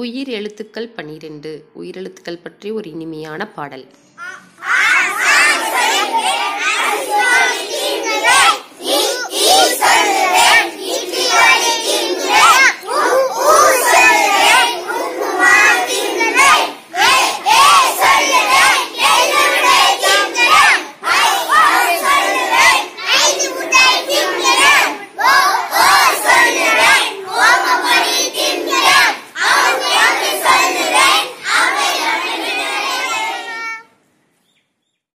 உயிர் எழுத்துக்கள் பனிரெண்டு உயிரெழுத்துக்கள் பற்றி ஒரு இனிமையான பாடல்